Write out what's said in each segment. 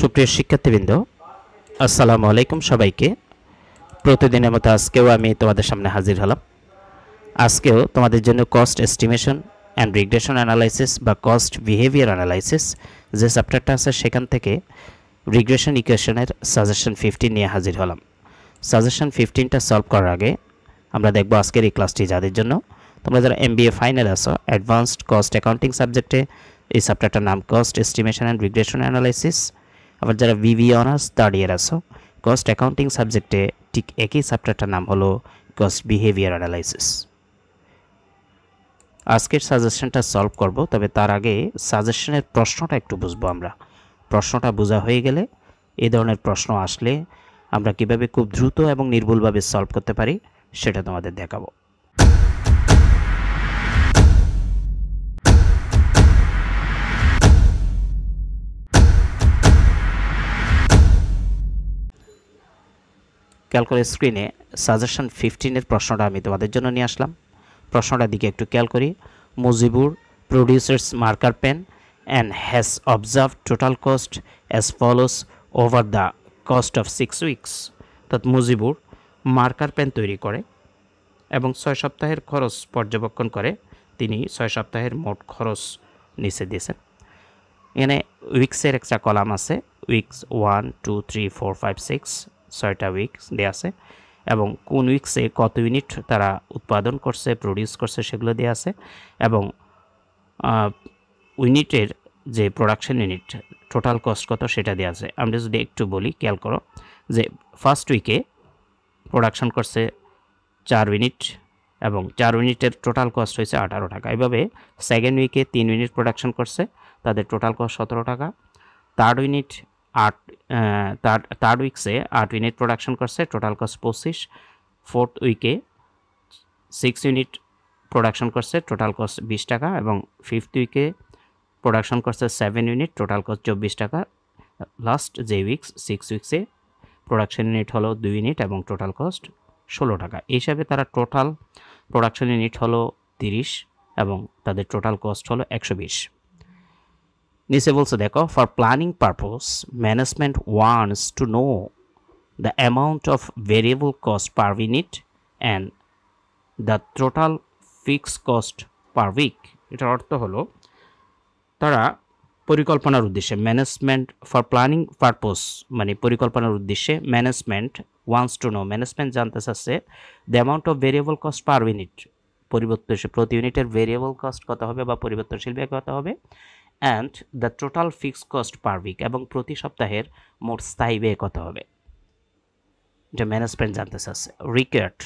সুপ্রিয় শিক্ষার্থীবৃন্দ আসসালামু আলাইকুম সবাইকে প্রতিদিনের মতো আজকেও আমি তোমাদের সামনে হাজির হলাম আজকেও তোমাদের জন্য cost estimation and regression analysis বা কস্ট বিহেভিয়ার অ্যানালাইসিস যে চ্যাপ্টারটা আছে সেখান থেকে রিগ্রেশন ইকুয়েশনের সাজেশন ফিফটিন নিয়ে হাজির হলাম সাজেশন ফিফটিনটা সলভ করার আগে আমরা দেখব আজকের এই ক্লাসটি যাদের জন্য তোমরা যারা এম বি এ ফাইনাল আসো অ্যাডভান্সড কস্ট অ্যাকাউন্টিং সাবজেক্টে এই চ্যাপ্টারটার নাম cost estimation and regression analysis আবার যারা বিবি অনার্স থার্ড ইয়ার আছো কস্ট অ্যাকাউন্টিং সাবজেক্টে ঠিক একই চ্যাপ্টারটার নাম হলো কস্ট বিহেভিয়ার অ্যানালাইসিস আজকের সাজেশনটা সলভ করব তবে তার আগে সাজেশনের প্রশ্নটা একটু বুঝবো আমরা প্রশ্নটা বোঝা হয়ে গেলে এ ধরনের প্রশ্ন আসলে আমরা কিভাবে খুব দ্রুত এবং নির্ভুলভাবে সলভ করতে পারি সেটা তোমাদের দেখাবো খেয়াল স্ক্রিনে সাজেশন ফিফটিনের প্রশ্নটা আমি তোমাদের জন্য নিয়ে আসলাম প্রশ্নটার দিকে একটু খেয়াল করি Mujibur producers marker pen and has observed total cost as follows over the cost of six weeks অর্থাৎ মুজিবুর মার্কার পেন তৈরি করে এবং ছয় সপ্তাহের খরচ পর্যবেক্ষণ করে তিনি ছয় সপ্তাহের মোট খরচ নিচে দিয়েছেন এখানে উইক্সের একটা কলাম আছে weeks one two three four five six ছয়টা উইকস দেওয়া আছে এবং কোন উইক্সে কত ইউনিট তারা উৎপাদন করছে প্রডিউস করছে সেগুলো দেওয়া আছে এবং ইউনিটের যে প্রোডাকশন ইউনিট টোটাল কস্ট কত সেটা দেওয়া আছে আমরা যদি একটু বলি খেয়াল করো যে ফার্স্ট উইকে প্রোডাকশন করছে চার ইউনিট এবং চার ইউনিটের টোটাল কস্ট হয়েছে আঠারো টাকা এভাবে সেকেন্ড উইকে তিন ইউনিট প্রোডাকশন করছে তাদের টোটাল কস্ট সতেরো টাকা থার্ড ইউনিট আট তার থার্ড উইকসে আট ইউনিট প্রোডাকশন করছে টোটাল কস্ট পঁচিশ ফোর্থ উইকে সিক্স ইউনিট প্রোডাকশন করছে টোটাল কস্ট বিশ টাকা এবং ফিফথ উইকে প্রোডাকশন করছে সেভেন ইউনিট টোটাল কস্ট চব্বিশ টাকা লাস্ট যে উইকস সিক্স উইকসে প্রোডাকশন ইউনিট হলো দুই ইউনিট এবং টোটাল কস্ট ষোলো টাকা এই হিসাবে তারা টোটাল প্রোডাকশন ইউনিট হলো তিরিশ এবং তাদের টোটাল কস্ট হলো একশো বিশ নিচে বলছে দেখো for planning purpose management wants to know the amount of variable cost per unit and the total fix cost per week এটার অর্থ হলো তারা পরিকল্পনার উদ্দেশ্যে ম্যানেজমেন্ট ফর প্ল্যানিং পারপোজ মানে পরিকল্পনার উদ্দেশ্যে management wants to know management জানতে চাচ্ছে the amount of variable cost per unit পরিবর্তনশীল প্রতি ইউনিটের ভেরিয়েবল কস্ট কত হবে বা পরিবর্তনশীল ব্যয় কত হবে and the total fixed cost per week এবং প্রতি সপ্তাহের মোট স্থায়ী ব্যয় কত হবে এটা ম্যানেজমেন্ট জানতে চাচ্ছে রিকেট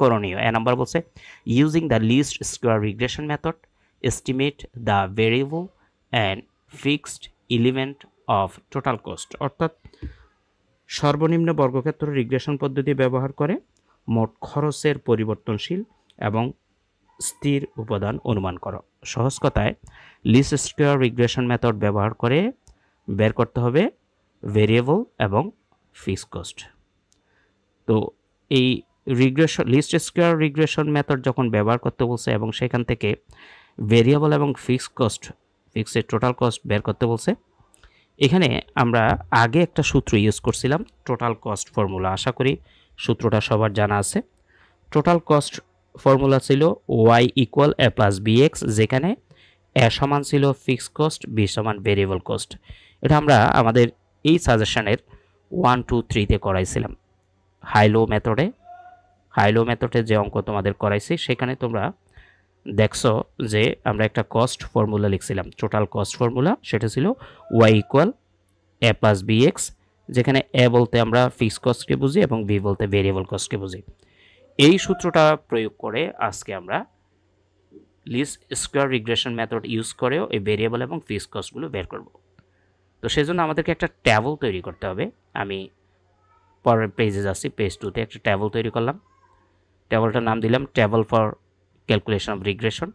করণীয় এ নাম্বার বলছে using the least square regression method estimate the variable and fixed element of total cost অর্থাৎ সর্বনিম্ন বর্গক্ষেত্র রিগ্রেশন পদ্ধতি ব্যবহার করে মোট খরচের পরিবর্তনশীল এবং স্থির উপাদান অনুমান করো সহজ কথায় লিস স্কোয়ার রিগ্রেশন মেথড ব্যবহার করে বের করতে হবে ভেরিয়েবল এবং ফিক্স কস্ট তো এই regression least square regression method যখন ব্যবহার করতে বলছে এবং সেখান থেকে ভেরিয়েবল এবং ফিক্স কস্ট ফিক্সের টোটাল কস্ট বের করতে বলছে এখানে আমরা আগে একটা সূত্র ইউজ করছিলাম টোটাল কস্ট ফর্মুলা আশা করি সূত্রটা সবার জানা আছে টোটাল কস্ট ফর্মুলা ছিল ওয়াই ইকুয়াল এ প্লাস বিএক্স যেখানে এ সমান ছিল ফিক্সড কস্ট বি সমান ভেরিয়েবল কস্ট এটা আমরা আমাদের এই সাজেশনের ওয়ান টু থ্রিতে করাইছিলাম হাইলো মেথডে হাইলো মেথডে যে অঙ্ক তোমাদের করাইছি সেখানে তোমরা দেখছো যে আমরা একটা কস্ট ফর্মুলা লিখছিলাম টোটাল কস্ট ফর্মুলা সেটা ছিল ওয়াই ইকুয়াল এ প্লাস বি এক্স যেখানে এ বলতে আমরা ফিক্স কস্টকে বুঝি এবং বি বলতে ভেরিয়েবল কস্টকে বুঝি এই সূত্রটা প্রয়োগ করে আজকে আমরা least square regression method use করেও এই ভেরিয়েবল এবং ফিক্স কস্টগুলো বের করব তো সেই জন্য আমাদেরকে একটা ট্যাবল তৈরি করতে হবে আমি পরের পেজে যাচ্ছি পেজ টুতে একটা ট্যাবল তৈরি করলাম ট্যাবলটার নাম দিলাম table for calculation of regression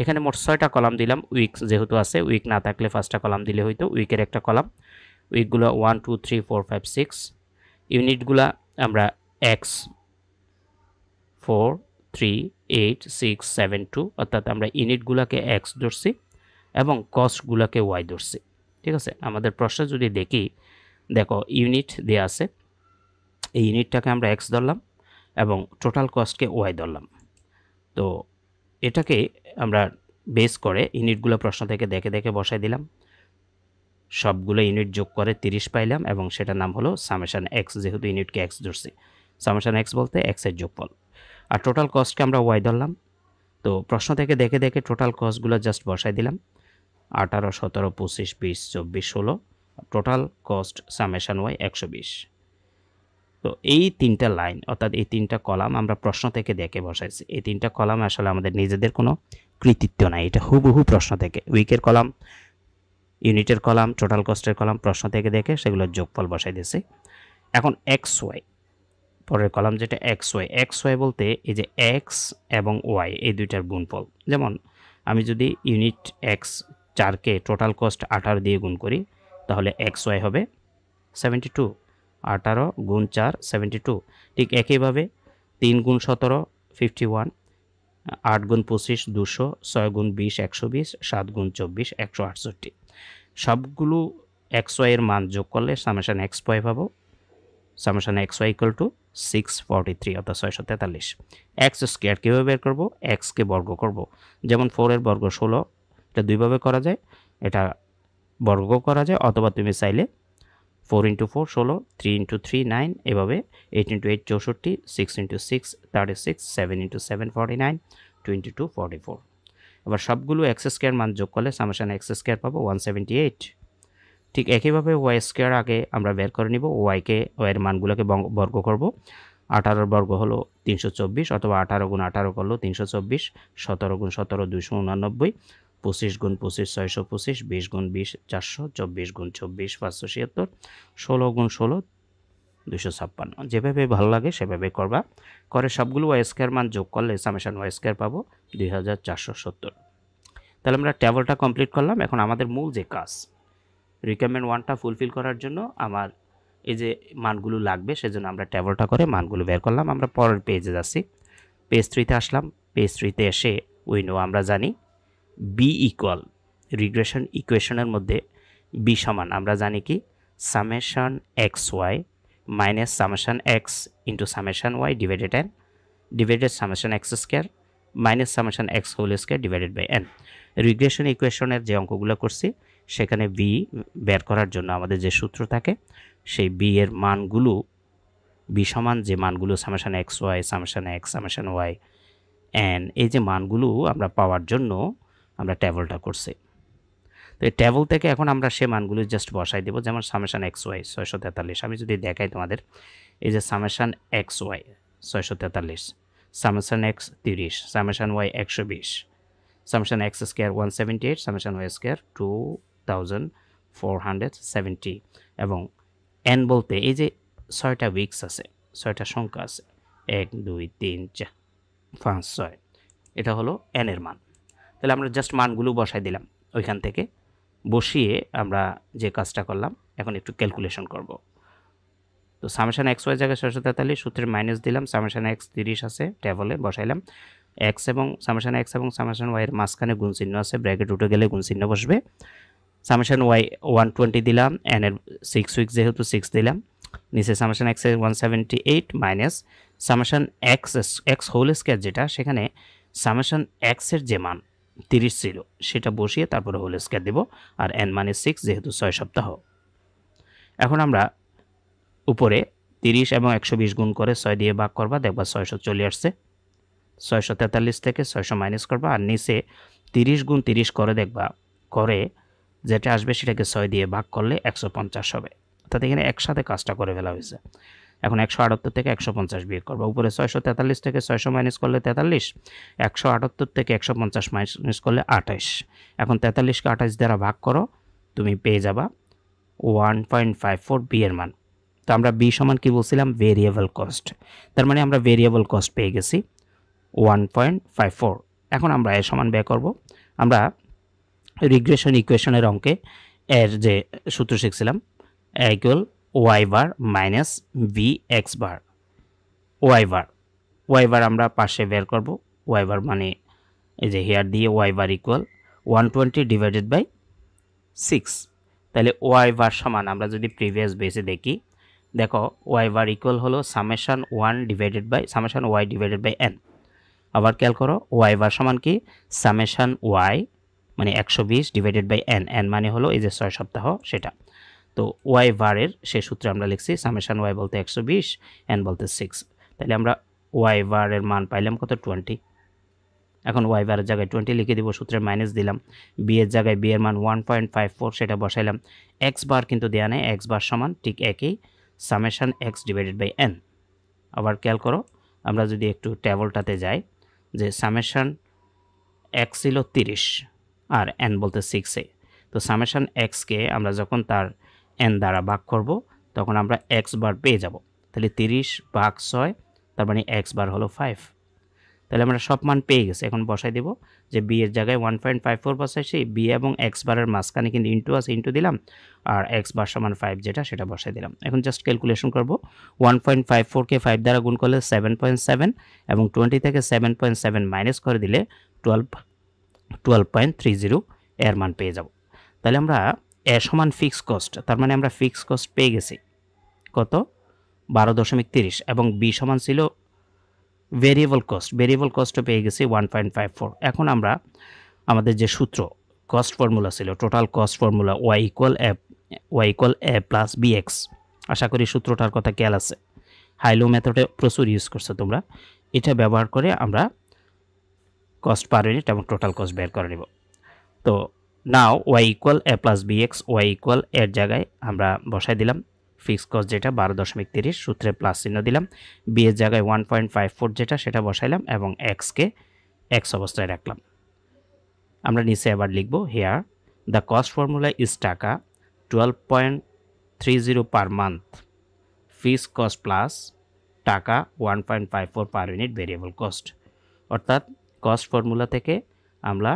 এখানে মোট ছয়টা কলাম দিলাম উইক যেহেতু আছে উইক না থাকলে ফার্স্টটা কলাম দিলে হয়তো উইকের একটা কলাম উইকগুলো one two three four five six ইউনিটগুলো আমরা X four three eight six seven two অর্থাৎ আমরা ইউনিটগুলোকে এক্স ধরছি এবং কস্টগুলোকে ওয়াই ধরছি ঠিক আছে আমাদের প্রশ্ন যদি দেখি দেখো ইউনিট দেওয়া আছে এই ইউনিটটাকে আমরা এক্স ধরলাম এবং টোটাল কস্টকে ওয়াই ধরলাম তো এটাকে আমরা বেস করে ইউনিটগুলো প্রশ্ন থেকে দেখে দেখে বসাই দিলাম সবগুলো ইউনিট যোগ করে তিরিশ পাইলাম এবং সেটার নাম হলো সামেশান এক্স যেহেতু ইউনিটকে এক্স ধরছি সামেশান এক্স বলতে এক্সের যোগফল আর টোটাল কস্টকে আমরা ওয়াই ধরলাম তো প্রশ্ন থেকে দেখে দেখে টোটাল কস্টগুলো জাস্ট বসাই দিলাম আঠারো সতেরো পঁচিশ বিশ চব্বিশ ষোলো টোটাল কস্ট সামেশান ওয়াই একশো বিশ তো এই তিনটা লাইন অর্থাৎ এই তিনটা কলাম আমরা প্রশ্ন থেকে দেখে বসাইছি এই তিনটা কলাম আসলে আমাদের নিজেদের কোনো কৃতিত্ব নাই এটা হুবহু প্রশ্ন থেকে উইকের কলাম ইউনিটের কলাম টোটাল কস্টের কলাম প্রশ্ন থেকে দেখে সেগুলোর যোগফল বসাই দিয়েছি এখন এক্স ওয়াই পরের কলাম যেটা এক্স ওয়াই এক্স ওয়াই বলতে এই যে এক্স এবং ওয়াই এই দুইটার গুণফল যেমন আমি যদি ইউনিট এক্স চারকে টোটাল কস্ট আঠারো দিয়ে গুণ করি তাহলে এক্স ওয়াই হবে সেভেন্টি টু আঠারো গুণ চার সেভেন্টি টু ঠিক একইভাবে তিন গুণ সতেরো ফিফটি ওয়ান আট গুণ পঁচিশ দুশো ছয় গুণ বিশ একশো বিশ সাত গুণ চব্বিশ একশো আটষট্টি সবগুলো এক্স ওয়াইয়ের মান যোগ করলে সামেশান এক্স ওয়াই পাবো summation x Y equal to six forty three অর্থাৎ ছয়শো তেতাল্লিশ এক্স স্কোয়ার কীভাবে বের করবো এক্সকে বর্গ করব। যেমন ফোরের বর্গ ষোলো এটা দুইভাবে করা যায় এটা বর্গ করা যায় অথবা তুমি চাইলে ফোর ইন্টু ফোর ষোলো থ্রি ইন্টু থ্রি নাইন এভাবে এইট ইন্টু এইট চৌষট্টি six into six thirty six seven into seven forty nine twenty two forty four এবার সবগুলো এক্স স্কোয়ার মান যোগ করলে সামাসান এক্স স্কোয়ার পাবো ওয়ান সেভেন্টি এইট ঠিক একইভাবে ওয়াই স্কোয়ার আগে আমরা বের করে নিব ওয়াইকে ওয়াইয়ের মানগুলোকে বর্গ করব আঠারোর বর্গ হলো তিনশো চব্বিশ অথবা আঠারো গুণ আঠারো করলো তিনশো চব্বিশ সতেরো গুণ সতেরো দুশো উনানব্বই পঁচিশ গুণ পঁচিশ ছয়শো পঁচিশ বিশ গুণ বিশ চারশো চব্বিশ গুণ চব্বিশ পাঁচশো ছিয়াত্তর ষোলো গুণ ষোলো দুশো ছাপ্পান্ন যেভাবে ভালো লাগে সেভাবে করবা করে সবগুলো ওয়াই স্কোয়ার মান যোগ করলে সামেশান ওয়াই স্কোয়ার পাবো দুই হাজার চারশো সত্তর তাহলে আমরা ট্যাবলটা কমপ্লিট করলাম এখন আমাদের মূল যে কাজ রিকোয়ারমেন্ট ওয়ানটা ফুলফিল করার জন্য আমার এই যে মানগুলো লাগবে সেজন্য আমরা ট্যাবলটা করে মানগুলো বের করলাম আমরা পরের পেজে যাচ্ছি পেজ থ্রিতে আসলাম পেজ থ্রিতে এসে উইনো আমরা জানি বি ইকুয়াল রিগ্রেশন ইকুয়েশনের মধ্যে বি সমান আমরা জানি কি summation X Y minus summation X into summation Y divided N divided summation X square minus summation X whole square divided by N regression ইকুয়েশনের যে অঙ্কগুলো করছি সেখানে বি বের করার জন্য আমাদের যে সূত্র থাকে সেই বি এর মানগুলো বি সমান যে মানগুলো summation x y summation x summation y n এই যে মানগুলো আমরা পাওয়ার জন্য আমরা ট্যাবলটা করছি তো এই ট্যাবল থেকে এখন আমরা সে মানগুলো জাস্ট বসাই দেবো যেমন সামেশান এক্স ওয়াই ছয়শো তেতাল্লিশ আমি যদি দেখাই তোমাদের এই যে সামেশান এক্স ওয়াই ছয়শো তেতাল্লিশ সামেশান এক্স তিরিশ সামেশান ওয়াই একশো বিশ summation x square one seventy eight summation y square two thousand four hundred seventy এবং এন বলতে এই যে ছয়টা উইকস আছে ছয়টা সংখ্যা আছে এক দুই তিন চার পাঁচ ছয় এটা হলো এনের মান তাহলে আমরা জাস্ট মানগুলো বসাই দিলাম ওইখান থেকে বসিয়ে আমরা যে কাজটা করলাম এখন একটু ক্যালকুলেশন করব তো সামেশান এক্স ওয়াই জায়গায় ছয়শো তেতাল্লিশ সূত্রের মাইনাস দিলাম সামেশান এক্স তিরিশ আছে টেবলে বসাইলাম এক্স এবং সামেশান এক্স এবং সামেশান ওয়াইয়ের মাঝখানে গুণ চিহ্ন আছে ব্র্যাকেট উঠে গেলে গুণ চিহ্ন বসবে সামেশান ওয়াই ওয়ান টোয়েন্টি দিলাম এন এর সিক্স উইক যেহেতু সিক্স দিলাম নিচে summation x one seventy eight minus summation x x whole square যেটা সেখানে সামেশন এক্সের যে মান তিরিশ ছিল সেটা বসিয়ে তারপরে হোল স্কোয়ার দেব আর এন মানে সিক্স যেহেতু ছয় সপ্তাহ এখন আমরা উপরে তিরিশ এবং একশো বিশ গুণ করে ছয় দিয়ে ভাগ করবা দেখবা ছয়শো চলে আসছে ছয়শো তেতাল্লিশ থেকে ছয়শো মাইনাস করবা আর নিচে তিরিশ গুণ তিরিশ করে দেখবা করে যেটা আসবে সেটাকে ছয় দিয়ে ভাগ করলে একশো পঞ্চাশ হবে অর্থাৎ এখানে একসাথে কাজটা করে ফেলা হয়েছে এখন একশো আটাত্তর থেকে একশো পঞ্চাশ বিয়োগ করবো উপরে ছয়শো তেতাল্লিশ থেকে ছয়শো মাইনাস করলে তেতাল্লিশ একশো আটাত্তর থেকে একশো পঞ্চাশ মাইনাস করলে আঠাইশ এখন তেতাল্লিশকে আঠাইশ দ্বারা ভাগ করো তুমি পেয়ে যাবা one point five four b এর মান তো আমরা বি সমান কী বলছিলাম ভেরিয়েবল কস্ট তার মানে আমরা ভেরিয়েবল কস্ট পেয়ে গেছি ওয়ান পয়েন্ট ফাইভ ফোর এখন আমরা এ সমান ব্যয় করব আমরা রিগ্রেশন ইকুয়েশনের অঙ্কে এর যে সূত্র শিখছিলাম equal y bar minus b x bar y bar y bar আমরা পাশে বের করব ওয়াই বার মানে এই যে হেয়ার দিয়ে y bar equal one twenty divided by six তাহলে ওয়াই বার সমান আমরা যদি প্রিভিয়াস বেসে দেখি দেখো ওয়াই বার ইকুয়াল হলো summation one divided by summation y divided by n আবার খেয়াল করো ওয়াই বার সমান কি সামেশান ওয়াই মানে একশো বিশ ডিভাইডেড বাই এন এন মানে হলো এই যে ছয় সপ্তাহ সেটা তো ওয়াই ভারের সে সূত্রে আমরা লিখছি সামেশান ওয়াই বলতে একশো বিশ এন বলতে সিক্স তাহলে আমরা ওয়াই ভারের মান পাইলাম কত টোয়েন্টি এখন ওয়াই ভারের জায়গায় টোয়েন্টি লিখে দিব সূত্রে মাইনাস দিলাম বি এর জায়গায় বি এর মান ওয়ান পয়েন্ট ফাইভ ফোর সেটা বসাইলাম এক্স বার কিন্তু দেওয়া নেই এক্স বার সমান ঠিক একই summation x divided by n আবার খেয়াল করো আমরা যদি একটু টেবলটাতে যাই যে সামেশান এক্স ছিল তিরিশ আর এন বলতে সিক্স এ তো সামেশান এক্সকে আমরা যখন তার এন দ্বারা ভাগ করব তখন আমরা এক্স বার পেয়ে যাব তাহলে তিরিশ ভাগ ছয় তার মানে এক্স বার হলো ফাইভ তাহলে আমরা সব মান পেয়ে গেছি এখন বসাই দেব যে বি এর জায়গায় ওয়ান পয়েন্ট ফাইভ ফোর বসাইছি বি এবং এক্স বারের মাঝখানে কিন্তু ইন্টু আছে ইন্টু দিলাম আর এক্স বার সমান ফাইভ যেটা সেটা বসাই দিলাম এখন জাস্ট ক্যালকুলেশন করব ওয়ান পয়েন্ট ফাইভ ফোরকে ফাইভ দ্বারা গুণ করলে সেভেন পয়েন্ট সেভেন এবং টোয়েন্টি থেকে সেভেন পয়েন্ট সেভেন মাইনাস করে দিলে twelve twelve point three zero এর মান পেয়ে যাব তাহলে আমরা এ সমান ফিক্স কস্ট তার মানে আমরা ফিক্স কস্ট পেয়ে গেছি কত বারো দশমিক তিরিশ এবং বি সমান ছিল ভেরিয়েবল কস্ট ভেরিয়েবল কস্টও পেয়ে গেছি ওয়ান পয়েন্ট ফাইভ ফোর এখন আমরা আমাদের যে সূত্র কস্ট ফর্মুলা ছিল total cost formula y equal a y equal A plus B x আশা করি সূত্রটার কথা খেয়াল আছে হাইলো মেথডে প্রচুর ইউজ করছো তোমরা এটা ব্যবহার করে আমরা কস্ট পার ইউনিট এবং টোটাল কস্ট বের করে নেব তো নাও ওয়াই ইকুয়াল এ plus B x Y equal এর জায়গায় আমরা বসাই দিলাম ফিক্স কস্ট যেটা বারো দশমিক তিরিশ সূত্রে প্লাস চিহ্ন দিলাম বি জায়গায় ওয়ান পয়েন্ট ফাইভ ফোর যেটা সেটা বসাইলাম এবং এক্সকে এক্স অবস্থায় রাখলাম আমরা নিচে আবার লিখব here the cost formula is টাকা twelve point three zero per month fix cost plus টাকা one point five four per unit variable cost অর্থাৎ কস্ট ফর্মুলা থেকে আমরা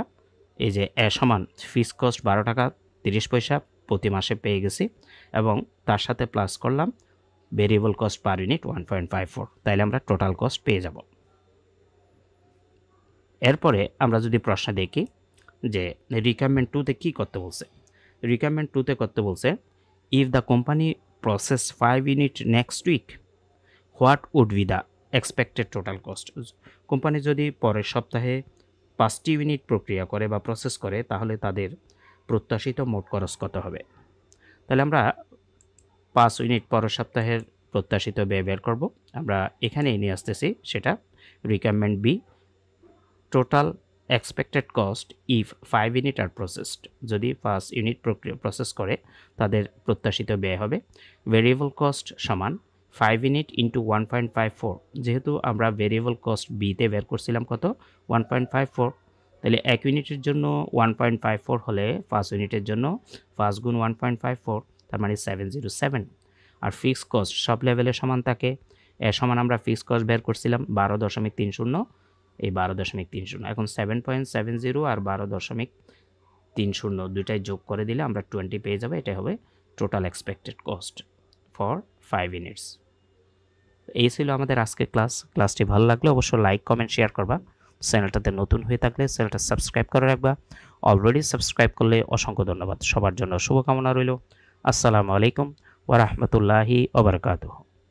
এই যে এ সমান ফিক্স কস্ট বারো টাকা তিরিশ পয়সা প্রতি মাসে পেয়ে গেছি এবং তার সাথে প্লাস করলাম variable cost per unit one point five four তাইলে আমরা টোটাল কস্ট পেয়ে যাব এরপরে আমরা যদি প্রশ্ন দেখি যে রিকোয়ারমেন্ট টুতে কী করতে বলছে রিকোয়ারমেন্ট টুতে করতে বলছে if the company process five unit next week what would be the expected total cost company যদি পরের সপ্তাহে পাঁচটি ইউনিট প্রক্রিয়া করে বা প্রসেস করে তাহলে তাদের প্রত্যাশিত মোট খরচ কত হবে তাহলে আমরা পাঁচ ইউনিট পরের সপ্তাহের প্রত্যাশিত ব্যয় বের করবো আমরা এখানেই নিয়ে আসতেছি সেটা requirement b total expected cost if five unit are processed যদি ফার্স্ট ইউনিট প্রক্রিয়া প্রসেস করে তাদের প্রত্যাশিত ব্যয় হবে ভেরিয়েবল কস্ট সমান five unit into one point five four যেহেতু আমরা ভেরিয়েবল কস্ট বিতে বের করছিলাম কত ওয়ান পয়েন্ট ফাইভ ফোর তাহলে এক ইউনিটের জন্য ওয়ান পয়েন্ট ফাইভ ফোর হলে ফার্স্ট ইউনিটের জন্য ফার্স্ট গুণ ওয়ান পয়েন্ট ফাইভ ফোর তার মানে সেভেন জিরো সেভেন আর ফিক্সড কস্ট সব লেভেলে সমান থাকে এর সমান আমরা ফিক্সড কস্ট বের করছিলাম বারো দশমিক তিন শূন্য এই বারো দশমিক তিন শূন্য এখন সেভেন পয়েন্ট সেভেন জিরো আর বারো দশমিক তিন শূন্য দুইটায় যোগ করে দিলে আমরা টোয়েন্টি পেয়ে যাবো এটা হবে total expected cost for five units এই ছিল আমাদের আজকের ক্লাস ক্লাসটি ভালো লাগলে অবশ্যই লাইক কমেন্ট শেয়ার করবা চ্যানেলটাতে নতুন হয়ে থাকলে চ্যানেলটা সাবস্ক্রাইব করে রাখবা অলরেডি সাবস্ক্রাইব করলে অসংখ্য ধন্যবাদ সবার জন্য শুভকামনা রইল আসসালামু আলাইকুম ওরহমতুল্লাহি ওবরকাতহ